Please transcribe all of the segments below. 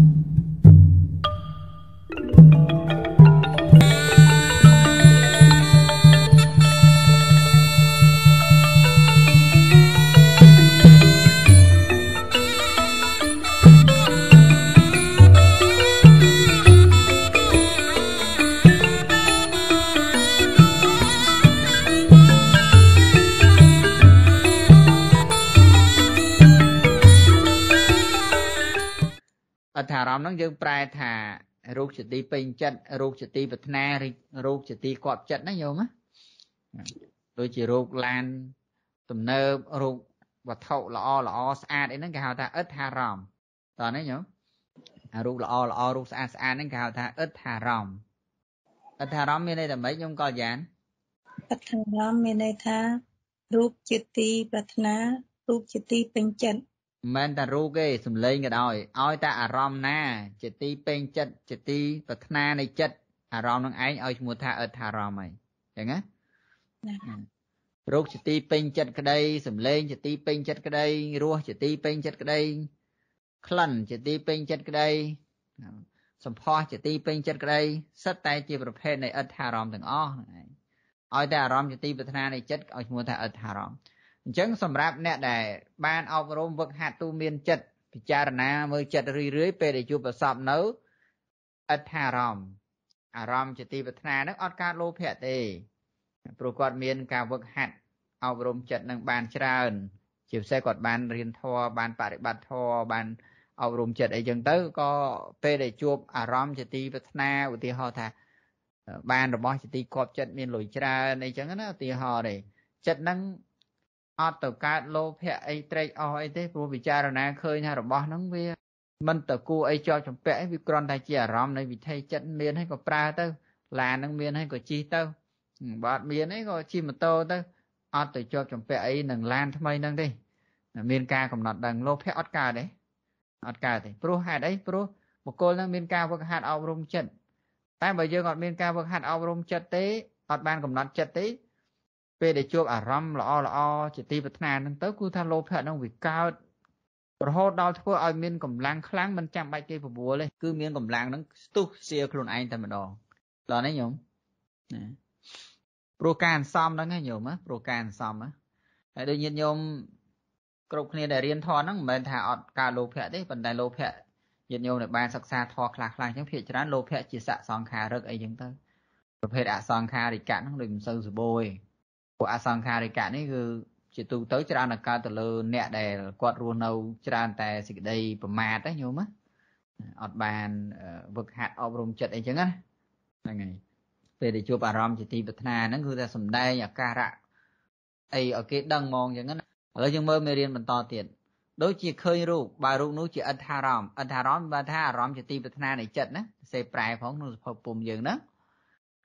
Thank you. អត្ថអារម្មណ៍ហ្នឹងយើង ប្រែថារោគជាទីពេញចិត្តរោគជាទីប្រាថ្នារោគជាទីគាប់ចិត្តណាយល់ណាដូចជារោគឡាន ទំនើបរោគវត្ថុល្អល្អស្អាតអីហ្នឹងគេហៅ ថាអដ្ឋារម្មណ៍តោះនេះញោមអារោគល្អល្អរោគស្អាតស្អាតហ្នឹងគេហៅថាអដ្ឋារម្មណ៍អដ្ឋារម្មណ៍មានន័យតែម៉េចញោមកល្យានអដ្ឋារម្មណ៍មានន័យថា រូបជាទីប្រាថ្នារូបជាទីពេញចិត្តមិនតែរូបទេសំឡេងក៏ដោយឲ្យតែអារម្មណ៍ណា ជាទីពេញចិត្តជាទីប្រាថ្នា នៃចិត្តអារម្មណ៍នឹងឯងឲ្យឈ្មោះថាអដ្ឋារម្មណ៍ហើយអញ្ចឹងណារូបជាទីពេញចិត្តក្តីសំឡេងជាទីពេញចិត្តក្តីរសជាទីពេញចិត្តក្តីក្លិនជាទីពេញចិត្តក្តីសម្ផស្សជាទីពេញចិត្តក្តីសិតតែជាប្រភេទនៃអដ្ឋារម្មណ៍ទាំងអស់ហ្នឹងឯងឲ្យតែអារម្មណ៍ជាទីប្រាថ្នានៃចិត្តឲ្យឈ្មោះថាអដ្ឋារម្មណ៍អញ្ចឹងសម្រាប់អ្នកដែលបានអប់រំវឹកហាត់ទូមានចិត្តពិចារណាមើលចិត្តរឿយរឿយពេលដែលជួបប្រសពនៅអដ្ឋារម្មណ៍អារម្មណ៍ជាទីប្រាថ្នានឹងអត់ការលោភៈទេព្រោះគាត់មានការវឹកហាត់អប់រំចិត្តនឹងបានច្រើន ជាពិសេសគាត់បានរៀនធម៌បានបប្រតិបត្តិធម៌បានអប់រំចិត្តអីចឹងទៅក៏ពេលដែលជួបអារម្មណ៍ជាទីប្រាថ្នាឧទាហរណ៍ថាបានរបស់ជាទីគាប់ចិត្តមានលុយច្រើនអីចឹងណាឧទាហរណ៍នេះចិត្តនឹងអត់ទៅកើតលោភៈអីត្រេកអស់អីទេព្រោះពិចារណាឃើញថារបស់ហ្នឹងវាមិនទៅគួរអីជាប់ចំពាក់អីវាគ្រាន់តែជាអារម្មណ៍នៃវិធីចិត្តមានហើយក៏ប្រើទៅ ឡានហ្នឹងមានហើយក៏ជិះទៅបើអត់មានអីក៏ជិះម៉ូតូទៅអត់ទៅជាប់ចំពាក់អីនឹងឡានថ្មីហ្នឹងទេមានការកំណត់ដឹងលោភៈអត់កើតទេអត់កើតទេព្រោះហេតុអីព្រោះបុគ្គលហ្នឹងមានការវឹកហាត់អប់រំចិត្តតែបើយើងអត់មានការវឹកហាត់អប់រំចិត្តទេអត់បានកំណត់ចិត្តទេពេលដែលជួបអារម្មណ៍ល្អល្អជាទីប្រាថ្នាហ្នឹងទៅគឺថាលោភៈហ្នឹងវាកើតរហូតដល់ធ្វើឲ្យមានកម្លាំងខ្លាំងមិនចាំបាច់គេប្រមូលទេគឺមានកម្លាំងហ្នឹងស្ទុះសៀខ្លួនឯងតែម្ដងដល់នេះញោមណាព្រោះការអន្សំហ្នឹងណាញោមណាព្រោះការអន្សំណាហើយដូចញាតិញោមគ្រប់គ្នាដែលរៀនធម៌ហ្នឹងមិនមែនថាអត់ការលោភៈទេប៉ុន្តែលោភៈញាតិញោមដែលបានសិក្សាធម៌ខ្លះខ្លះអញ្ចឹងភាគច្រើនលោភៈជាស័កសង្ខារឹកអីចឹងទៅប្រភេទអសង្ខារិកៈហ្នឹងដូចមិនសូវសម្បូរទេពួកអសង្ខារិកៈនេះគឺជាទូទៅច្រើនតែកើតទៅលើ អ្នកដែលគាត់រស់នៅ ច្រើនតែសេចក្តី ប្រមាទហ្នឹងញោមណាអត់បានវឹកហាត់អប់រំចិត្តអីចឹងណាហ្នឹងហើយពេលដែលជួបអារម្មណ៍ជាទីប្រាថ្នាហ្នឹងគឺថាសំដែងអាការៈអីឲ្យគេដឹងហ្មងចឹងណាឥឡូវយើងមើលមេរៀនបន្តទៀតដូចជាឃើញរូបបើរូបនោះជាអដ្ឋារម្មណ៍អដ្ឋារម្មណ៍បើថាអារម្មណ៍ជាទីប្រាថ្នានៃចិត្តណាសេប្រែផងក្នុងសភពពុំយើងហ្នឹង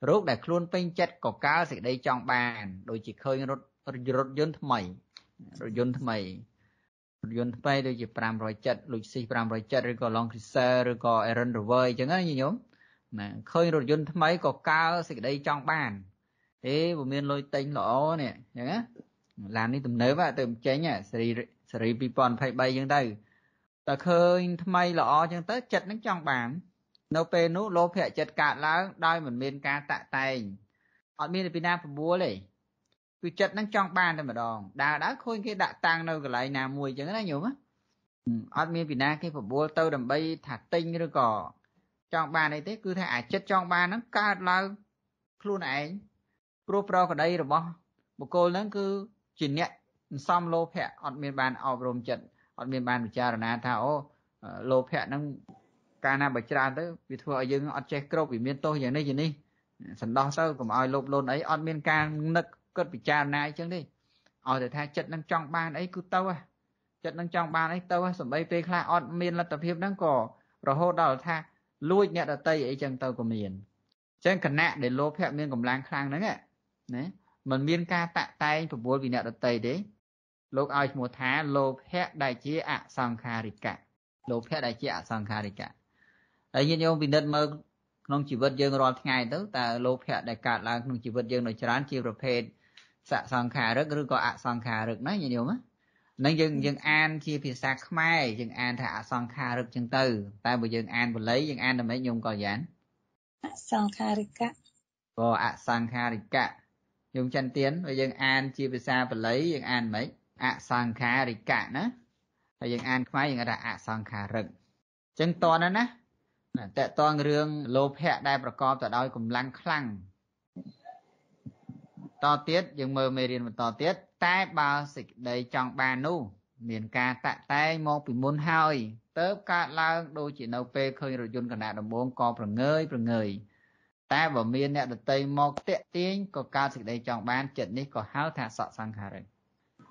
រោគដែលខ្លួនពេញចិត្តក៏កើសេចក្តីចង់បាន ដូចជាឃើញរថរថយន្តថ្មីរថយន្តថ្មីរថយន្តថ្មីដូចជា507 Lexus 507ឬក៏ Land Cruiser ឬក៏ Land Rover អញ្ចឹងណាញោមណាឃើញរថយន្តថ្មីក៏កើសេចក្តីចង់បានអេវាមានលុយទិញល្អនេះអញ្ចឹងណាឡាននេះទំនើបទៅចេញសេរីសេរី2023អញ្ចឹងទៅតែឃើញថ្មីល្អអញ្ចឹងទៅចិត្តនឹងចង់បាននៅពេលនោះលោភៈចិត្តកើតឡើងដោយមិនមានការតាក់តែងអត់មានពីណាប្រមូលទេគឺចិត្តនឹងចង់បានតែម្ដងដើរដើរឃើញគេដាក់តាំងនៅកន្លែងណាមួយអញ្ចឹងណាញោមអត់មានពីណាគេប្រមូលទៅដើម្បីថាទិញឬក៏ចង់បានអីទេ គឺថាអាចិត្តចង់បានហ្នឹងកើតឡើងខ្លួនឯងព្រោះប្រកដីរបស់បុគ្គលហ្នឹងគឺជាអ្នកសំលោភៈអត់មានបានអប់រំចិត្តអត់មានបានពិចារណាថាអូលោភៈហ្នឹងកាលណាបើច្រើនទៅវាធ្វើឲ្យយើងអត់ចេះគ្រប់វាមានទោសយ៉ាងនេះយ៉ាងនេះសន្តោសទៅកុំឲ្យលោភលន់អីអត់មានការនឹកគិតពិចារណាអីចឹងទេឲ្យតែថាចិត្តនឹងចង់បានអីគឺទៅហ្នឹងចិត្តនឹងចង់បានអីទៅសំបីពេលខ្លះអត់មានលទ្ធភាពហ្នឹងក៏រហូតដល់ថា លួចអ្នកដតីអីចឹងទៅក៏មានអញ្ចឹងគណៈដែលលោភៈមានកម្លាំងខ្លាំងហ្នឹងណាมันមានការតាក់តែងប្រមូលពីអ្នកដតីទេ លោកឲ្យឈ្មោះថា លោភៈដែលជាអសង្ខារិកៈលោភៈដែលជាអសង្ខារិកៈហើយញាតិញោមពិនិត្យមើលក្នុងជីវិតយើងរាល់ថ្ងៃទៅតើលោភៈដែលកើតឡើងក្នុងជីវិតយើងនៅច្រើនជាប្រភេទសសង្ខារិកឬក៏អសង្ខារិកណាញាតិញោមហ្នឹងយើងយើងអានជាភាសាខ្មែរយើងអាន ថាអសង្ខារិកចឹងទៅតែបើយើងអានបលីយើងអានតែម៉េចញោមកល្យានអសង្ខារិកៈក៏អសង្ខារិកៈញោមចន្ទទៀនបើយើងអានជាភាសាបលីយើងអានម៉េចអសង្ខារិកៈណាហើយយើងអានខ្មែរយើងថាអសង្ខារិកចឹងតនណាតកតងរឿងលោភៈដែលប្រកបទៅដោយកម្លាំងខ្លាំងតទៀតយើងមើលមេរៀនបន្តទៀតតែបើសេចក្តីចង់បាននោះ មានការតាក់តែងមកពីមុនហើយតើបកើតឡើងដូចជានៅពេលឃើញរថយន្តកណ្ដាលដំបងក៏ប្រងើយប្រងើយតែបើមានអ្នកដតីមកតាក់ទាញក៏កើតសេចក្តីចង់បានចិត្តនេះក៏ហៅថាសក់សង្ខារិក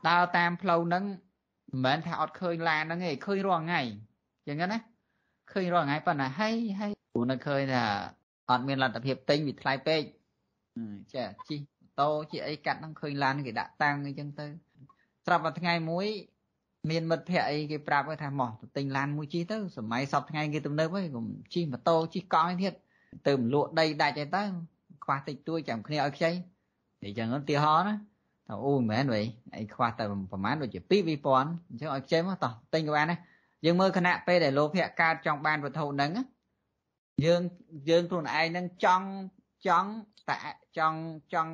ដើរតាមផ្លូវហ្នឹងមិនមែនថាអត់ឃើញឡានហ្នឹងទេឃើញរាល់ថ្ងៃចឹងណាឃើញរាល់ថ្ងៃប៉ុន្តែហើយហើយព្រោះនៅឃើញថាអត់មានលទ្ធភាពទិញវាថ្លៃពេកចាជីតូជីអីកាត់ហ្នឹងឃើញឡានគេដាក់តាំងអីចឹងទៅស្រាប់តែថ្ងៃមួយ មានមិត្តភ័ក្តិអីគេប្រាប់ថាមកទិញឡានមួយជីទៅ សម័យសពថ្ងៃគេទំនើបហើយកុំជីម៉ូតូជីកង់ឯទៀតទៅមលក់ដីដាច់ឯទៅខ្វះតិចតួចចាំគ្នាឲ្យខ្ចីនិយាយចឹងឧទាហរណ៍ណាថាអូមិនមែនវិញអីខ្វះតែប្រហែលដូចជា2 2000អញ្ចឹងឲ្យខ្ចីមកតោះទិញក៏បានដែរយើងមើលគណៈពេលដែលលោភៈកើតចង់បានវត្ថុហ្នឹងយើងយើងខ្លួនឯងហ្នឹងចង់ចង់តែចង់ចង់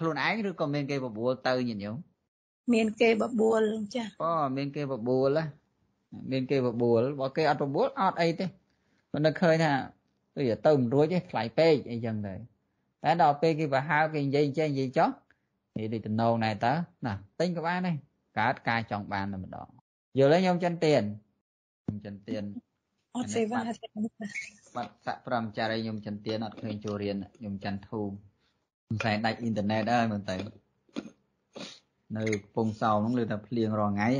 ខ្លួនឯងឬក៏មាន គេបបួលទៅញាតិញោមមានគេបបួលចាស់អូមានគេបបួលមានគេបបួលបើគេអត់បបួលអត់អីទេមិនដឹងឃើញថាទៅទៅមិនរួចទេថ្លៃពេកអីចឹងទៅតែដល់ពេលគេបើហៅគេនិយាយចេះនិយាយចោះនេះដូចតំណងដែរតើណាទិញក៏បានដែរកើតការចង់បានតែម្ដងយល់ទេញោមចិនទៀនខ្ញុំចិនទៀនអត់សេវាបាត់សាក់ប្រំចារីខ្ញុំចិនទៀនអត់ឃើញចូលរៀនខ្ញុំច័ន្ទធូមមិនសែដាច់អ៊ីនធឺណិតហើយមើលទៅនៅកំពង់សោមហ្នឹងលើតែភ្លៀងរាល់ថ្ងៃ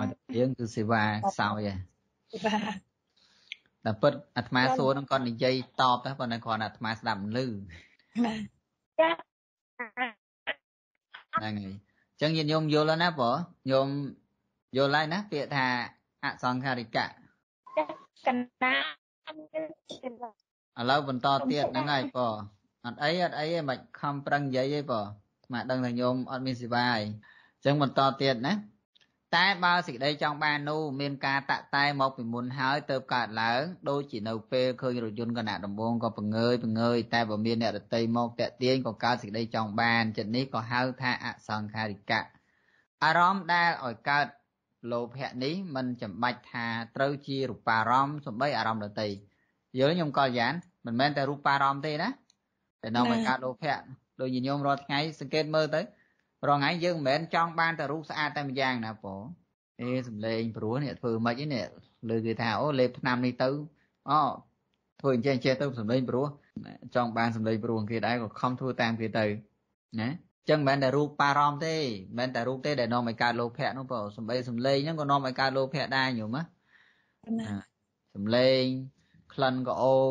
អត់ភ្លៀងគឺសេវាខ្សោយហ៎តែពិតអាត្មាសួរហ្នឹងគាត់និយាយតបតែប៉ុន្តែគ្រាន់តែអាត្មាស្ដាប់ឮហ្នឹងហើយអញ្ចឹងញាតិញោមយល់ហើយណាបងញោមយល់ហើយណា ពាក្យថាអសង្ខារិកៈកណ្ណាឥឡូវបន្តទៀតហ្នឹងហើយប៉អត់អីអត់អីទេមិនខំប្រឹងនិយាយទេប៉មកដឹងថាញោមអត់មានសេវាអីចឹងបន្តទៀតណាតែបើសេចក្តីចង់បាននោះមានការតាក់តែមកពីមុនហើយទៅកើតឡើង ដូចជានៅពេលឃើញរយន្តកណៈដំបងក៏ពង្ើយពង្ើយតែបើមានអ្នករតីមកតាក់ទាញក៏កើតសេចក្តីចង់បានចិត្តនេះក៏ហៅ ថាអសង្ខារិកៈអារម្មណ៍ដែលឲ្យកើតលោភៈនេះมันចាំបាច់ថាត្រូវជារូបារម្មណ៍សំបីអារម្មណ៍ដតីយល់ខ្ញុំកល្យាន មិនមែនតែរូបារម្មណ៍ទេណាតែនាំឲ្យកើតលោភៈដោយញញោមរាល់ថ្ងៃសង្កេតមើលទៅរងថ្ងៃយើងមិនមែនចង់បានតែរូបស្អាតតែម្យ៉ាងណាបងអេសំលេងព្រោះនេះធ្វើមិនអីនេះលើគេថាអូលេបឆ្នាំនេះទៅអូធ្វើអញ្ចឹងចេះទៅសំលេងព្រោះចង់បានសំលេងព្រោះគេដែរក៏ខំធ្វើតាមគេទៅណាចឹងមិនមែនតែរូបបារម្ភទេមិនមែនតែរូបទេដែលនាំឲ្យកើតលោភៈនោះបើសំបីសំលេងហ្នឹងក៏នាំឲ្យកើតលោភៈដែរញោមណាសំលេងក្លិនក៏អូប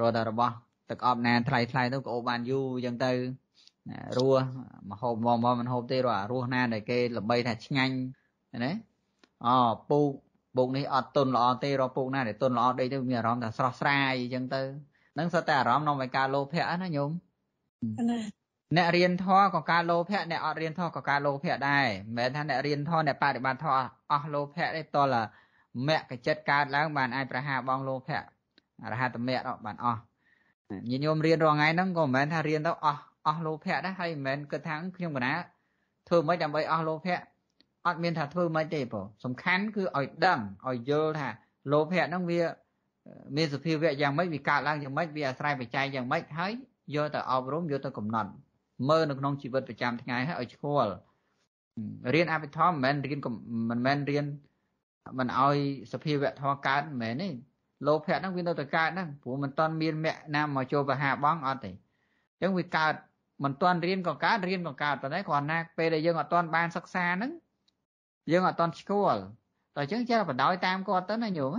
រត់តែរបស់ទឹកអប់ណាថ្លៃថ្លៃទៅក៏អូបបានយូរចឹងទៅរស់មហូបមកមកមិនហូបទេរស់អារស់ណាដែលគេ ល្បី ថាឆ្ងាញ់ណាអូពូកពូកនេះអត់ទុនល្អទេរកពូកណាដែលទុនល្អដេកទៅមានអារម្មណ៍ថាស្រស់ស្រាយចឹងទៅហ្នឹងសតតែអារម្មណ៍នាំឲ្យកើតលោភៈណាញោមណាអ្នករៀនធម៌ក៏ការលោភៈអ្នកអត់រៀនធម៌ក៏ការលោភៈដែរមិនមែនថាអ្នករៀនធម៌អ្នកបដិបត្តិធម៌អស់លោភៈទេតលមគ្គចិត្តកើតឡើងបានអាចប្រហារបងលោភៈអរហតមគ្គបានអស់ញាតិញោមរៀនរាល់ថ្ងៃហ្នឹងក៏មិនមែនថារៀនទៅអស់អស់លោភៈដែរហើយមិនមែនគិតថាខ្ញុំកណាធ្វើមិនដើម្បីអស់លោភៈអត់មានថាធ្វើមិនទេបងសំខាន់គឺឲ្យដឹងឲ្យយល់ថាលោភៈហ្នឹងវាមានសភាវៈយ៉ាងម៉េចវាកើតឡើងយ៉ាងម៉េចវាអាស្រ័យបច្ច័យយ៉ាងម៉េចហើយយកទៅអប់រំយកទៅកំណត់មើលនៅក្នុងជីវិតប្រចាំថ្ងៃហើយឲ្យស្គាល់រៀនអភិធម្មមិនមែនរៀនមិនមែនរៀនមិនឲ្យសភាវៈធម៌កើតមិនមែនទេលោភៈហ្នឹងវានៅតែកើតហ្នឹងព្រោះមិនទាន់មានមគ្គណាមកចូលបហាបងអត់ទេអញ្ចឹងវាកើតមិនទាន់រៀនក៏កើតរៀនក៏កើតប៉ុន្តែគ្រាន់ណាពេលដែលយើងអត់ទាន់បានសិក្សាហ្នឹងយើងអត់ទាន់ស្គាល់តែអញ្ចឹងចេះបដោយតាមគាត់ទៅណាញោម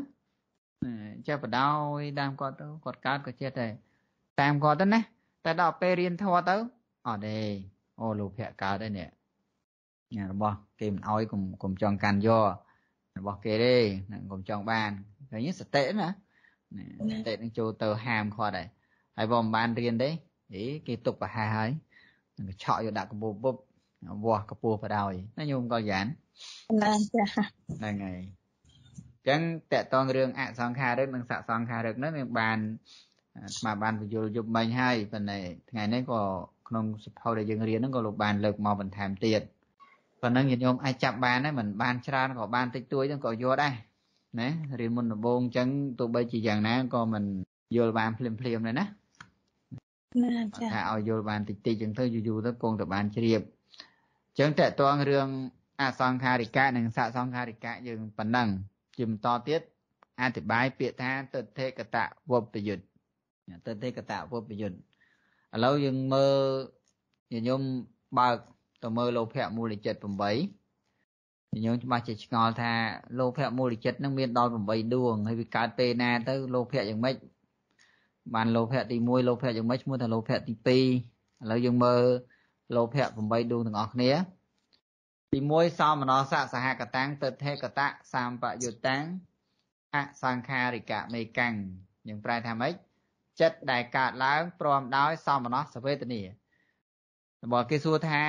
ចេះបដោយតាមគាត់ទៅគាត់កើតក៏ចេះ តែតាមគាត់ទៅណាតែដល់ពេលរៀនធម៌ទៅអត់ទេអូលោភៈកើតហើយនេះរបស់គេមិនអោយកុំកុំចង់កាន់យករបស់គេទេកុំចង់ បានឃើញសតិណាសតិនឹងចូលទៅហាមគាត់ហើយហើយបើមិនបានរៀនទេអីគេទុកប្រហែហើយនឹងឆក់យកដាក់កពុបពុបវាស់កពស់បដ ாய் ណាញោមកលយ៉ាងណាចាហ្នឹងហើយអញ្ចឹងតកតងរឿងអសង្ខារឹកនិងសសង្ខារឹកហ្នឹងមានបានស្មាបានពយល់យប់មិញហើយប៉ុន្តែថ្ងៃនេះក៏ក្នុងសភៅដែលយើងរៀនហ្នឹងក៏លោកបានលើកមកបន្ថែមទៀតប៉ុណ្ណឹងញាតិញោមអាចចាប់បានដែរមិនបានច្រើនក៏បានតិចតួចហ្នឹងក៏យល់ដែរណារៀនមុនដំបូងអញ្ចឹងទោះបីជាយ៉ាងណាក៏មិនយល់បានភ្លាមភ្លាមដែរណាណាចាថាឲ្យយល់បានតិចតិចអញ្ចឹងទៅយូរយូរទៅគង់តែបាន ជ្រាបអញ្ចឹងតកតងរឿងអសង្ខារិកៈនិងសសង្ខារិកៈយើងប៉ុណ្ណឹងជាបន្តទៀតអធិប្បាយពាក្យថាទិដ្ឋិកតវពយុទ្ធទិដ្ឋិកតវពយុទ្ធឥឡូវយើងមើលញញឹមបើកទៅមើលលោភៈមូលចិត្ត8ញញឹមច្បាស់ជាឆ្ងល់ថាលោភៈមូលចិត្តនឹងមានដល់8ដួងហើយវាកើតពេលណាទៅលោភៈយ៉ាងម៉េចបានលោភៈទី1លោភៈយ៉ាងម៉េចឈ្មោះថាលោភៈទី2ឥឡូវយើងមើលលោភៈ8ដួងទាំងអស់គ្នាទី1សោមនស្សៈសហកតាំងទិដ្ឋេកតៈសម្បយុតាំងអសង្ខារិកមេកាំងយើងប្រែថាម៉េចចិត្តដែលកើតឡើងព្រមដោយសមនស្សវេទនាបើគេសួរថា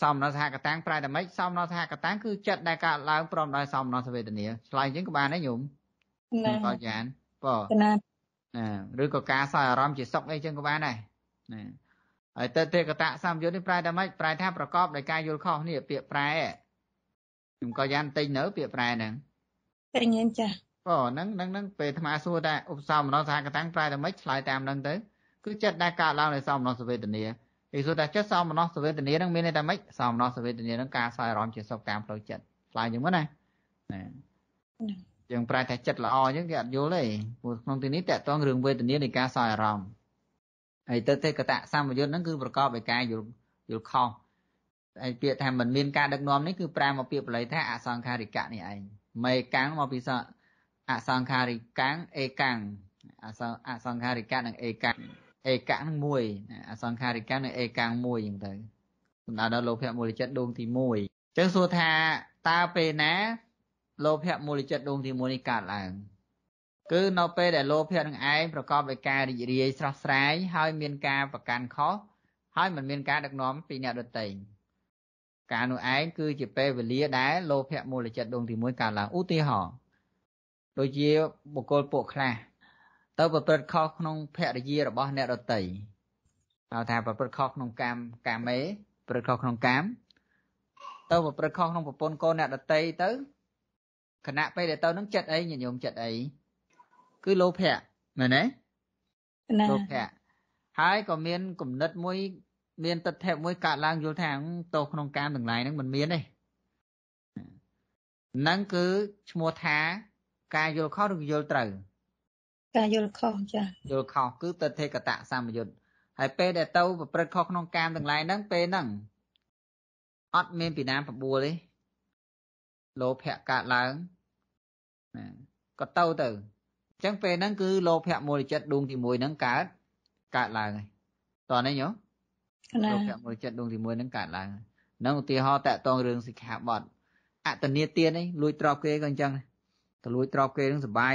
សមនសហកតាំងប្រែតែម៉េចសមនសហកតាំងគឺចិត្តដែលកើតឡើងព្រមដោយសមនស្សវេទនាឆ្លើយជាងក៏បានដែរញោមណាបើចានបើណាណាឬក៏ការសោយអារម្មណ៍ជាសុខអីចឹងក៏បានដែរណាហើយតទេកតៈសំយុទ្ធនេះប្រែតែម៉េចប្រែ ថាប្រកបដោយការយល់ខុសនេះពាក្យប្រែខ្ញុំក៏យ៉ាងតែញនៅពាក្យប្រែហ្នឹងតែញញចាអូហ្នឹងហ្នឹងហ្នឹងពេលអាត្មាសួរថាឧបសមនោសហកតាំងប្រែតែម៉េចឆ្លើយតាមហ្នឹងទៅគឺចិត្តដែលកើតឡើងដោយសមនោសវេទនាគេសួរថាចិត្តសមនោសវេទនាហ្នឹងមានន័យថាម៉េចសមនោសវេទនាហ្នឹងការសោយអារម្មណ៍ជាសុខតាមផ្លូវចិត្តឆ្លើយយ៉ាងម៉េចណាណាយើងប្រែថាចិត្តល្អអញ្ចឹងគេអត់យល់ទេព្រោះក្នុងទីនេះតកតងរឿងវេទនានៃការសោយអារម្មណ៍ហើយទៅទេកតៈសម្បយុទ្ធហ្នឹងគឺប្រកបដោយការយល់យល់ខុសហើយពាក្យថាមិនមានការដឹកនាំនេះគឺប្រាំមកពាក្យបល័យថាអសង្ខារិកៈនេះឯងមេកាំងមកពីសអសង្ខារិកាំងអេកាំងអសអសង្ខារិកានិងអេកាំងអេកាំងនឹងមួយអសង្ខារិកានិងអេកាំងមួយអញ្ចឹងទៅសំដៅដល់លោភៈមូលចិត្តដួងទី1អញ្ចឹងសួរថាតើពេលណាលោភៈមូលចិត្តដួងទី1នេះកើតឡើង គឺនៅពេលដែលលោភៈនឹងឯងប្រកបដោយការរីករាយ ស្រស់ស្រាយហើយមានការប្រកាន់ខុសហើយមិនមានការដឹកនាំពីអ្នកដទៃការនោះឯងគឺជាពេលវេលាដែលលោភៈមូលចិត្តដួងទី1កើតឡើងឧទាហរណ៍ដូចជាបុគ្គលពួកខ្លះទៅប្រព្រឹត្តខុសក្នុងភរិយារបស់អ្នកដតីហៅថាប្រព្រឹត្តខុសក្នុងកាមកាមេប្រព្រឹត្តខុសក្នុងកាមទៅប្រព្រឹត្តខុសក្នុងប្រពន្ធកូនអ្នកដតីទៅគណៈពេលដែលទៅនឹងចិត្តអីញញោមចិត្តអីគឺលោភៈមែនទេលោភៈហើយក៏មានគំនិតមួយ មានទិដ្ឋិមួយកើតឡើងយល់ថាទោសក្នុង កាមទាំងឡាយហ្នឹងមិនមានទេហ្នឹងគឺឈ្មោះថាការយល់ខុសឬយល់ត្រូវការយល់ខុសចាយល់ខុសគឺតថេកតៈសម្យុទ្ធហើយពេលដែលទៅ ប្រព្រឹត្តខុសក្នុងកាមទាំងឡាយហ្នឹងពេលហ្នឹងអត់មានពីណាប្របួលទេលោភៈកើតឡើងណាក៏ទៅទៅអញ្ចឹងពេលហ្នឹងគឺលោភៈមូលចិត្តដួងទី1ហ្នឹងកើតកើតឡើងហើយតោះនេះយោលោភៈមូលចិត្តដួងទី1ហ្នឹងកើតឡើងហ្នឹងឧទាហរណ៍តាក់តងរឿងសិក្ខាបទអតនីទាននេះលួចទ្រពគេក៏អញ្ចឹងដែរទលួចទ្របគេនឹងសុបាយ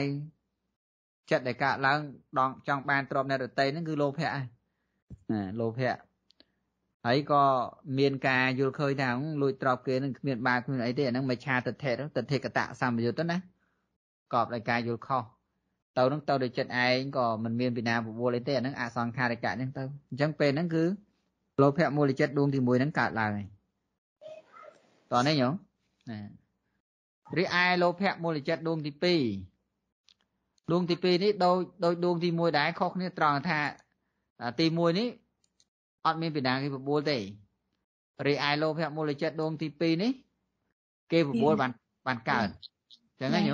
ចិត្តដែលកើតឡើងដងចង់បានទ្របអ្នករតីហ្នឹងគឺលោភៈណាលោភៈហើយក៏មានការយល់ឃើញថាលួចទ្របគេនឹងគ្មានបាគ្មានអីទេអាហ្នឹងមច្ឆាទិដ្ឋិទិដ្ឋិកតៈសម្បយុទ្ធណាកប់ដោយការយល់ខុសទៅនឹងទៅដោយចិត្តឯងក៏មិនមានពីណាពវល់អីទេអាហ្នឹងអសង្ខារិកៈហ្នឹងទៅអញ្ចឹងពេលហ្នឹងគឺលោភៈមូលចិត្តដួងទី1ហ្នឹងកើតឡើងហើយតោះនេះញោមណារីឯលោភៈមូលចិត្តដួងទី2ដួងទី2នេះដូចដូចដួងទី1ដែរខុសគ្នាត្រង់ថាទី1នេះអត់មានពីណាគេបបួលទេរីឯលោភៈមូលចិត្តដួងទី2នេះ គេបបួលបានបានកើតអញ្ចឹងហ្នឹង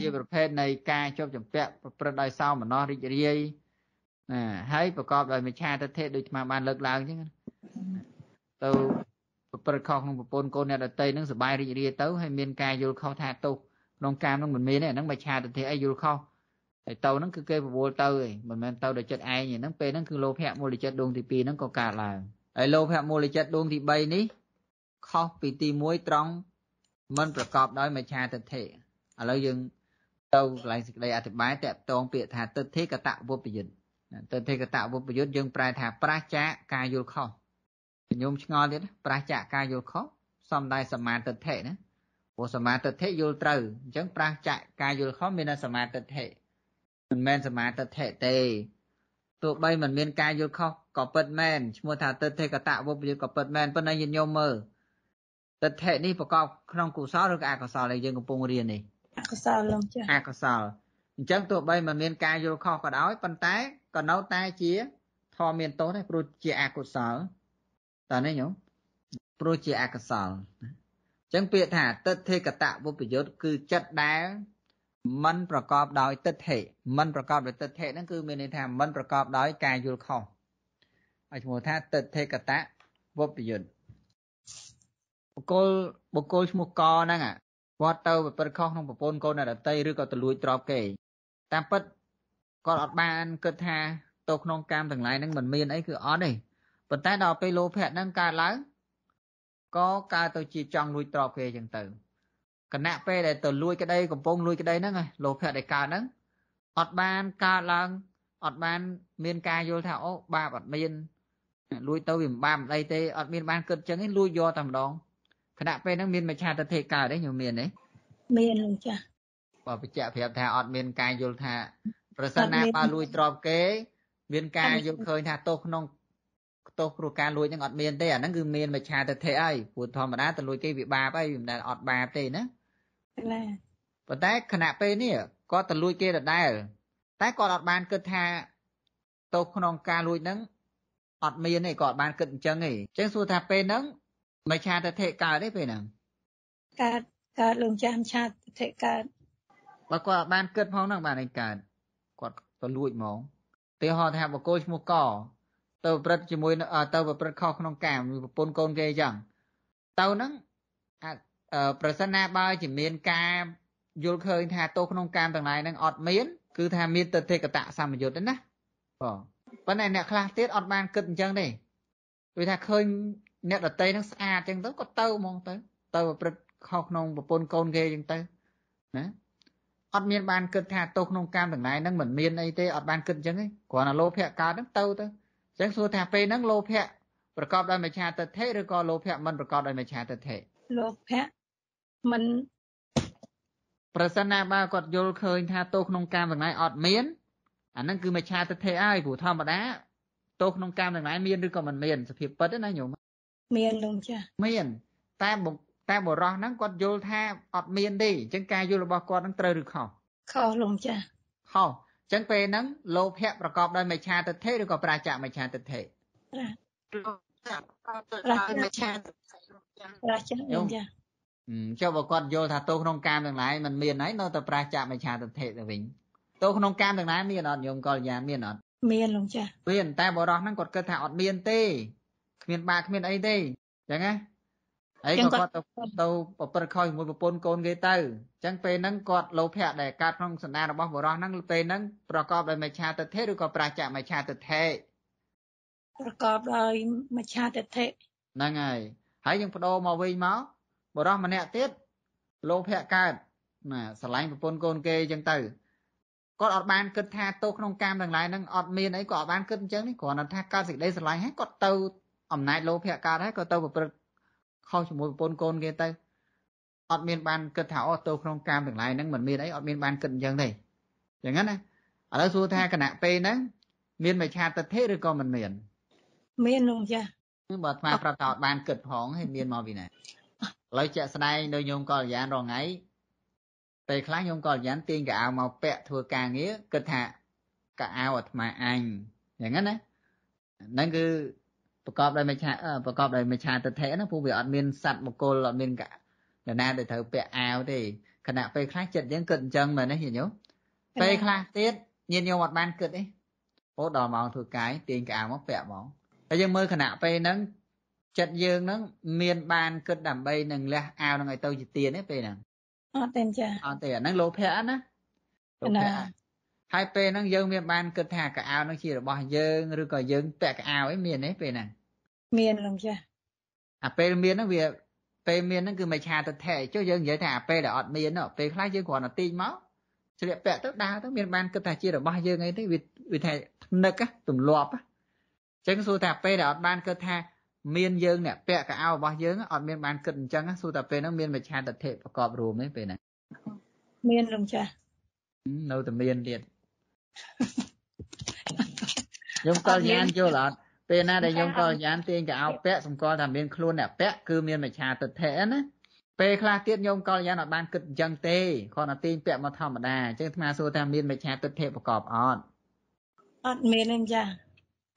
ជាប្រភេទនៃការជាប់ចម្ពាក់ ប្រព្រឹត្តដោយសោមនស្សរីករាយណាហើយប្រកបដោយមិច្ឆាទិដ្ឋិដូចអាត្មាបានលើកឡើងអញ្ចឹងទៅប្រព្រឹត្តខុសក្នុងប្រពន្ធកូនអ្នកដតីនឹងសបាយរីករាយទៅហើយមានការយល់ខុសថាទោសក្នុងកាមនឹងមិនមានទេអាហ្នឹងមិនឆាទិដ្ឋិអីយល់ខុសហើយទៅហ្នឹងគឺគេប្រវល់ទៅឯងមិនមែនទៅដោយចិត្តឯងឯហ្នឹងពេលហ្នឹងគឺលោភៈមូលចិត្តដួងទី2ហ្នឹងក៏កើតឡើងហើយលោភៈមូលចិត្តដួងទី3នេះខុសពីទី1ត្រង់មិនប្រកបដោយមច្ឆាទិដ្ឋិឥឡូវយើងទៅកន្លែងសេចក្តីអធិប្បាយតកតងពាក្យថាទិដ្ឋិកតវុបយុទ្ធទិដ្ឋិកតវុបយុទ្ធយើងប្រែថាប្រាសចាកការយល់ខុសញោមឆ្ងល់ទៀតប្រះចាក់ការយល់ខុសសំដៅសមាទិដ្ឋិណាព្រោះសមាទិដ្ឋិយល់ត្រូវអញ្ចឹងប្រះចាក់ការយល់ខុសមានសមាទិដ្ឋិមិនមែនសមាទិដ្ឋិទេទោះបីមិនមានការយល់ខុសក៏ពិតមែនឈ្មោះថាទិដ្ឋិកតវុបយល់ក៏ពិតមែនប៉ុន្តែញាតិញោមមើលទិដ្ឋិនេះប្រកបក្នុងកុសលឬក៏អកុសលដែលយើងកំពុងរៀននេះអកុសលលោកចាអកុសលអញ្ចឹងទោះបីមិនមានការយល់ខុសក៏ដោយប៉ុន្តែក៏នៅតែជា ធម៌មានទោសដែរព្រោះជាអកុសលតើនេះញោមព្រោះជាអកុសលណាចឹងពាក្យថាទិដ្ឋិកតវុបយុទ្ធគឺចិត្តដែលมันប្រកបដោយទិដ្ឋិมันប្រកបដោយទិដ្ឋិហ្នឹងគឺមានន័យថាมันប្រកបដោយ ការយល់ខុសហើយឈ្មោះថាទិដ្ឋិកតវុបយុទ្ធបុគ្គលបុគ្គលឈ្មោះកហ្នឹងគាត់ទៅប្រព្រឹត្តខុសក្នុងប្រពន្ធកូនអ្នកដតីឬក៏ទៅលួចទ្រព្យគេ តាមពិតគាត់អត់បានគិតថាទៅក្នុងកម្មទាំងឡាយហ្នឹងมันមានអីគឺអត់ទេប៉ុន្តែដល់ពេលលោភៈហ្នឹងកើតឡើងក៏កើតទៅជាចង់លួចទ្រព្យគេអញ្ចឹងទៅគណៈពេលដែលទៅលួចក្តីកំពុងលួចក្តីហ្នឹងលោភៈដែលកើតហ្នឹងអត់បានកើតឡើងអត់បានមានការយល់ថាអូបាបអត់មានលួចទៅវាមិនបាបអីទេអត់មានបានគិតចឹងទេលួចយកតែម្ដងគណៈពេលហ្នឹងមានមជ្ឈត្តធិកើតទេញោមមានទេមានលោកចាស់បើបច្ចៈប្រាប់ថាអត់មាន ការយល់ថា ប្រសិនណាបើលួចទ្រពគេមានការយល់ឃើញថាទោសក្នុងទោសព្រោះការលួចហ្នឹងអត់មានទេអាហ្នឹងគឺមានមច្ឆាទិដ្ឋិហើយព្រោះធម្មតាទៅលួចគេវាបាបហើយមិនដែលអត់បាបទេណាណាប៉ុន្តែខណៈពេលនេះគាត់ទៅលួចគេដដែល តែគាត់អត់បានគិតថាទោសក្នុងការលួចហ្នឹងអត់មានទេគាត់បានគិតអញ្ចឹងទេអញ្ចឹងសួរថាពេលហ្នឹងមច្ឆាទិដ្ឋិកើតទេពេលហ្នឹងកើតកើតលោកចាស់មច្ឆាទិដ្ឋិកើតបើគាត់អត់បានគិតផងហ្នឹងបានឯងកើតគាត់ទៅលួចហ្មងឧទាហរណ៍ថាបកគោឈ្មោះកទៅប្រព្រឹត្តជាមួយទៅប្រព្រឹត្តខុសក្នុង កាមប្រពន្ធកូនគេអញ្ចឹងទៅហ្នឹងប្រសិនណាបើជាមានការយល់ឃើញថាទោសក្នុងកាមទាំងឡាយហ្នឹងអត់មានគឺថាមានទិដ្ឋិកតៈសម្យុទ្ធណាបងប៉ុន្តែអ្នកខ្លះទៀតអត់បានគិតអញ្ចឹងទេព្រោះថាឃើញអ្នកដតីហ្នឹងស្អាតអញ្ចឹងទៅក៏ទៅហ្មងទៅទៅប្រព្រឹត្តខុសក្នុងប្រពន្ធកូនគេអញ្ចឹងទៅណាអត់មានបានគិតថាទោសក្នុងកម្មទាំងឡាយហ្នឹងមិនមានអីទេអត់បានគិតអញ្ចឹងទេគ្រាន់តែលោភៈកើតហ្នឹងទៅទៅអញ្ចឹងសួរថាពេលហ្នឹងលោភៈប្រកបដោយមច្ឆាទិដ្ឋិឬក៏លោភៈមិនប្រកបដោយមច្ឆាទិដ្ឋិលោភៈមិនប្រសិនណាបើគាត់យល់ឃើញថាទោសក្នុងការទាំងឡាយអត់មានអាហ្នឹងគឺមច្ឆាទិដ្ឋិហើយព្រោះធម្មតាទោសក្នុងការទាំងឡាយមានឬក៏មិនមានសភាពពិតណាញោមមានលោកចាមានតែតែបរោះហ្នឹងគាត់យល់ថាអត់មានទេអញ្ចឹងការយល់របស់គាត់ហ្នឹងត្រូវឬខុសខុសលោកចាខុសចឹងពេលហ្នឹងលោភៈប្រកបដោយមិច្ឆាទិដ្ឋិឬក៏ប្រាជ្ញមិច្ឆាទិដ្ឋិប្រាជ្ញមិច្ឆាទិដ្ឋិប្រាជ្ញចាចុះបើគាត់យល់ថាទោសក្នុងកាមទាំងឡាយมันមានហើយនៅតែប្រាជ្ញមិច្ឆាទិដ្ឋិទៅវិញទោសក្នុងកាមទាំងឡាយមានអត់ញោមកល្យាមានអត់មានលោកចាមាន តែបរោះហ្នឹងគាត់គិតថាអត់ មានទេគ្មានបាគ្មានអីទេចឹងណាអីក៏គាត់ទៅទៅប្រព្រឹត្តខុសជាមួយប្រពន្ធកូនគេទៅអញ្ចឹងពេលហ្នឹងគាត់លោភៈដែលកើតក្នុងសន្តានរបស់បុរសហ្នឹងពេលហ្នឹងប្រកបដោយមច្ឆាទិដ្ឋិឬក៏ប្រាជ្ញមច្ឆាទិដ្ឋិប្រកបដោយមច្ឆាទិដ្ឋិហ្នឹងហើយហើយយើងបដូរមកវិញមកបុរសម្នាក់ទៀតលោភៈកើតណាស្រឡាញ់ប្រពន្ធកូនគេអញ្ចឹងទៅគាត់អត់បានគិតថាទោសក្នុងកាមទាំងឡាយហ្នឹងអត់មានអីក៏អត់បានគិតអញ្ចឹងនេះគ្រាន់តែថាកើតសេចក្តីស្រឡាញ់ហើយគាត់ទៅអំណាចលោភៈកើតហើយក៏ទៅប្រព្រឹត្តខុសជាមួយប្រពន្ធកូនគេទៅអត់មាន បានគិតថាអូទៅក្នុងកាមទាំងឡាយហ្នឹងមិនមានអីអត់មានបានគិតអញ្ចឹងទេអញ្ចឹងណាឥឡូវសួរថាគណៈពេលហ្នឹងមានមច្ឆាទិដ្ឋិឬក៏មិនមានមានលោកចាគឺបើអាត្មាប្រកាសបានគិតផងហើយមានមកពីណាឥឡូវជាក់ស្ដែងនៅញោមកល្យាន រងៃពេលខ្លះញោមកល្យាន ទាញកៅអៅមកពាក់ធ្វើការងារគិតថាកៅអៅអាត្មាអញអញ្ចឹងណាហ្នឹងគឺប្រកបដោយមច្ឆាប្រកបដោយមច្ឆាទិដ្ឋិណាព្រោះវាអត់មានសัตว์បុគ្គលអត់មាននរណាដែលត្រូវពាក់អាវទេខណៈពេលខ្លះចិត្តយើងគិតអញ្ចឹងមែនទេញោមពេលខ្លះទៀតញាតិញោមអត់បានគិតទេពោដល់ម៉ោងធ្វើកាយទាញកៅមកពាក់ហ្មងហើយយើងមើលខណៈពេលហ្នឹងចិត្តយើងហ្នឹងមានបានគិតដើម្បីនឹងលះអាវហ្នឹងឲ្យទៅជាទៀនទេពេលហ្នឹងអត់ទេចាអត់ទេអាហ្នឹងលោភៈណាលោភៈហើយពេលហ្នឹងយើងមានបានគិតថាកៅអៅហ្នឹងជារបស់យើងឬក៏យើងពាក់កៅអៅឯងមានទេពេលហ្នឹងមានឡើងចាអាពេលមានហ្នឹងវា ពេលមានហ្នឹងគឺមិនឆាទិដ្ឋិចុះយើងនិយាយថាអាពេលដែលអត់មានពេលខ្លះយើងគ្រាន់តែទីមកជ្រាបពាក់ទៅដើរទៅមានបានគិតថាជារបស់យើងអីទេវាវាថានឹកទម្លាប់អញ្ចឹងសួរថាពេលដែលអត់បានគិតថាមានយើងអ្នកពាក់កៅអៅរបស់យើងអត់មានបានគិតអញ្ចឹងសួរតែពេលហ្នឹងមានមច្ឆាទិដ្ឋិប្រកបរួមទេពេលហ្នឹងមានរំចាស់នៅតែមានទៀតខ្ញុំកល្យានយល់អត់ពេលណាដែលយំកល្យានទាញកោអោពៈសម្គាល់ថាមានខ្លួនអ្នកពៈគឺមានមច្ឆាទិដ្ឋិណាពេលខ្លះទៀតញោមកល្យានអត់បានគិតអញ្ចឹងទេគ្រាន់តែទាញពាក់មកធម្មតាអញ្ចឹងអាត្មាសួរថាមានមច្ឆាទិដ្ឋិប្រកបអត់អត់មានទេចា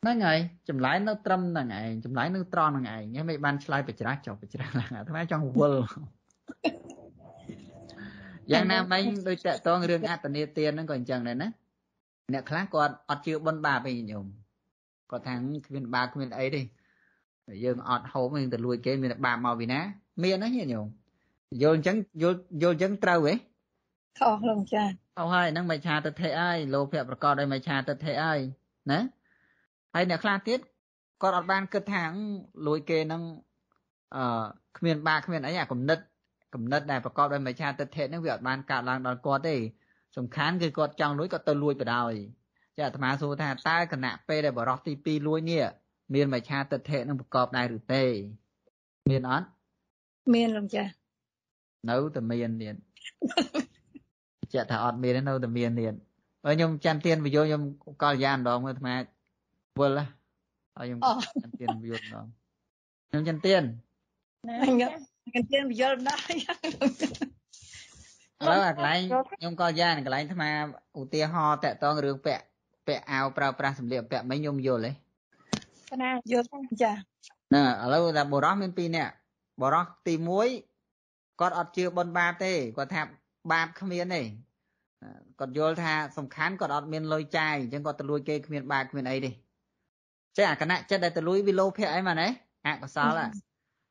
ហ្នឹងហើយចម្លើយនៅត្រឹមហ្នឹងឯងចម្លើយនៅត្រង់ហ្នឹងឯងហ្នឹងមិនបានឆ្លើយបច្ច្រាស់ចុះបច្ច្រាស់ឡើងអាត្មាចង់វល់យ៉ាងណាមិញដូចតកតងរឿងអត្តនេតានហ្នឹងក៏អញ្ចឹងដែរណាអ្នកខ្លះគាត់អត់ជឿបុណ្យបាបឯងញោមគាត់ថាគ្មានបាគ្មានអីទេយើងអត់ហូបយើងទៅលួចគេមានបាមកពីណាមានណាញាតិញោមយល់អញ្ចឹងយល់យល់អញ្ចឹងត្រូវហ៎ខុសលោកចាអោហើយហ្នឹងមិច្ឆាទិដ្ឋិហើយលោភៈប្រកបដោយមិច្ឆាទិដ្ឋិហើយណាហើយអ្នកខ្លះទៀតគាត់អត់បានគិតថាលួចគេហ្នឹងអឺគ្មានបាគ្មានអីអាគំនិតគំនិតដែលប្រកបដោយមិច្ឆាទិដ្ឋិហ្នឹងវាអត់បានកើតឡើងដល់គាត់ទេសำคัญគឺគាត់ចង់លួចគាត់ទៅលួចបដ ாய் ចាអាត្មាសួរថាតើគណៈពេលដែលបរោះទី2លួចនេះមាន មច្ឆាទិដ្ឋិនឹងប្រកបដែរឬទេមានអត់មានលោកចានៅតែមានទៀតចាថាអត់មានទេនៅតែមានទៀតបើខ្ញុំចាំទានវិយោខ្ញុំកលយានម្ដងមើលអាត្មាវល់ហើយខ្ញុំចាំទានវិយោម្ដងខ្ញុំចាំទានខ្ញុំខ្ញុំទានវិយោដែរឥឡូវអាកន្លែងខ្ញុំកលយានកន្លែងអាត្មាឧទាហរណ៍តកតងរឿងពាក់ពាក់អាវប្រើប្រាស់សម្លៀកបំពាក់មិនខ្ញុំយល់ទេណាយល់ចាណាឥឡូវថាបុរសមាន2នាក់បុរសទី1គាត់អត់ជឿបុណ្យបាបទេគាត់ថាបាបគ្មានទេគាត់យល់ថាសំខាន់គាត់អត់មានលុយចាយអញ្ចឹងគាត់ទៅលួចគេគ្មានបាបគ្មានអីទេចេះអាគណៈចិត្តដែលទៅលួចវាលោភៈអីមកណែអកុសលហ่ะ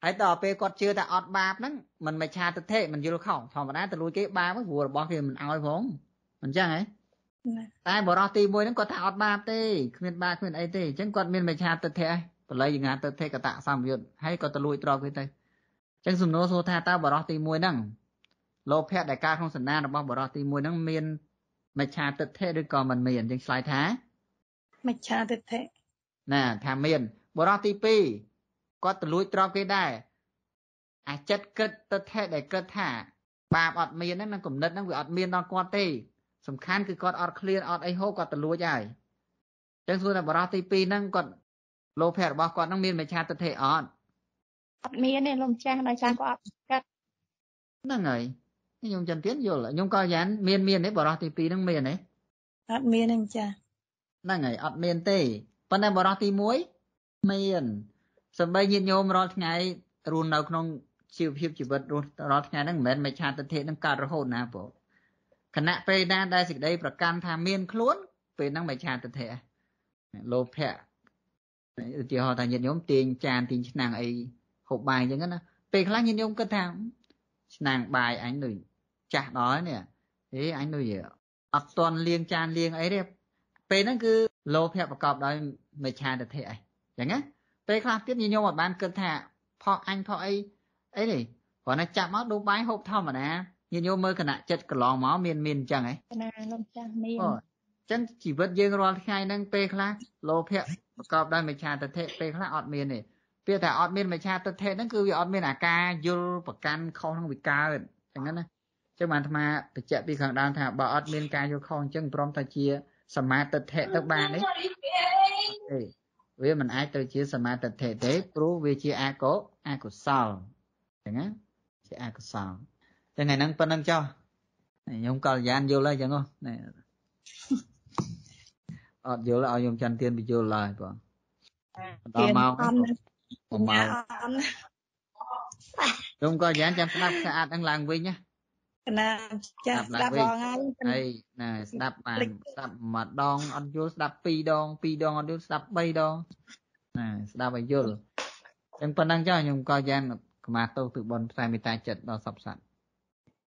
ហើយដល់ពេលគាត់ជឿថាអត់បាបហ្នឹងមិនមិនឆាទិដ្ឋិមិនយល់ខុសធម្មតាទៅលួចគេបាបព្រោះរបស់គេមិនឲ្យផងអញ្ចឹងហ៎តែបរោះទី1ហ្នឹងគាត់ថាអត់បាបទេគ្មានបាបគ្មានអីទេអញ្ចឹងគាត់មានមច្ឆាទិដ្ឋិបល័យយងាទិដ្ឋិកតសម្យុទ្ធហើយគាត់ទៅលួចទ្រព្យគេទៅអញ្ចឹងសំណួរសួរថាតើបរោះទី1ហ្នឹងលោភៈដែលកើតក្នុងសន្តានរបស់បរោះទី1ហ្នឹងមានមច្ឆាទិដ្ឋិឬក៏មិនមានយើងឆ្លើយថាមច្ឆាទិដ្ឋិណាថាមានបរោះទី2គាត់ទៅលួចទ្រព្យគេដែរអាចិត្តគិតទិដ្ឋិដែលគិតថា បាបអត់មានហ្នឹងនឹងគំនិតហ្នឹងវាអត់មានដល់គាត់ទេសំខាន់គឺគាត់អត់ឃ្លានអត់អីហូបគាត់ទៅលួចហើយអញ្ចឹងសួរថាបរោះទី2ហ្នឹងគាត់លោភៈរបស់គាត់ហ្នឹងមាន មច្ឆាទិដ្ឋិអត់អត់មានទេលោកម្ចាស់ដោយសារគាត់អត់កាត់ហ្នឹងហើយខ្ញុំចន្ទទៀនយល់ខ្ញុំក៏យ៉ាងមានមានទេបរោះទី2ហ្នឹងមានទេអត់មានទេម្ចាស់ហ្នឹងហើយអត់មានទេប៉ុន្តែបរោះទី1មានសម្បីញាតិញោមរាល់ថ្ងៃរស់នៅ ក្នុងជីវភាពជីវិតរស់រាល់ថ្ងៃហ្នឹងមិនមែនមច្ឆាទិដ្ឋិហ្នឹងកើតរហូតណាបងខណៈពេលណាដែលសេចក្តីប្រកាន់ថាមានខ្លួនពេលហ្នឹងមិនឆាទិដ្ឋិលោភៈឧទាហរណ៍ថាញាតិញោមទាញចានទាញឆ្នាំងអីហូបបាយអញ្ចឹងណាពេលខ្លះញាតិញោមគិតថាឆ្នាំងបាយអញដូចចាស់ដល់នេះអេអញដូចអត់តន់លាងចានលាងអីទេពេលហ្នឹងគឺលោភៈប្រកបដោយមិឆាទិដ្ឋិអីអញ្ចឹងណាពេលខ្លះទៀតញាតិញោមអត់បានគិតថាផកអញផកអីអីនេះគ្រាន់តែចាប់មកឌូបាយហូបធម្មតាញាតិញោមមើលគណៈចិត្តកន្លងមកមានមានអញ្ចឹងហ៎គណៈលោកចាស់មានអូអញ្ចឹងជីវិតយើងរាល់ថ្ងៃហ្នឹងពេលខ្លះលោភៈប្រកបដោយមិច្ឆាទិដ្ឋិពេលខ្លះអត់មានទេពាក្យថាអត់មានមិច្ឆាទិដ្ឋិហ្នឹងគឺវាអត់មានអាការយល់ប្រកាន់ខុសនឹងវាកើតអញ្ចឹងណាចឹងបានអាត្មាបញ្ជាក់ពីខាងដើមថាបើអត់មានការយល់ខុសអញ្ចឹងព្រមតែជាសមាទិដ្ឋិទៅបានទេវាមិនអាចទៅជាសមាទិដ្ឋិទេព្រោះវាជាអកុអកុសលអញ្ចឹងណាជាអកុសលចឹងថ្ងៃហ្នឹងប៉ុណ្្នឹងចោះខ្ញុំកល្យានយល់ហើយចឹងហ្នឹងអត់យល់ឲ្យខ្ញុំចន្ទទានបញ្យល់ឡើយបងដល់មកប្រមាណខ្ញុំក៏យ៉ាងចាំស្ដាប់ស្អាតហ្នឹងឡើងវិញណាកណាចាស្ដាប់បងហើយហើយណែស្ដាប់បានស្ដាប់ម្ដងអត់យល់ស្ដាប់ពីរដងពីរដងអត់យល់ស្ដាប់បីដងណែស្ដាប់ឲ្យយល់ចឹងប៉ុណ្ណឹងចុះខ្ញុំក៏យ៉ាងកុមារទោសគឺបនផ្សាយមេត្តាចិត្តដល់សពសត្វ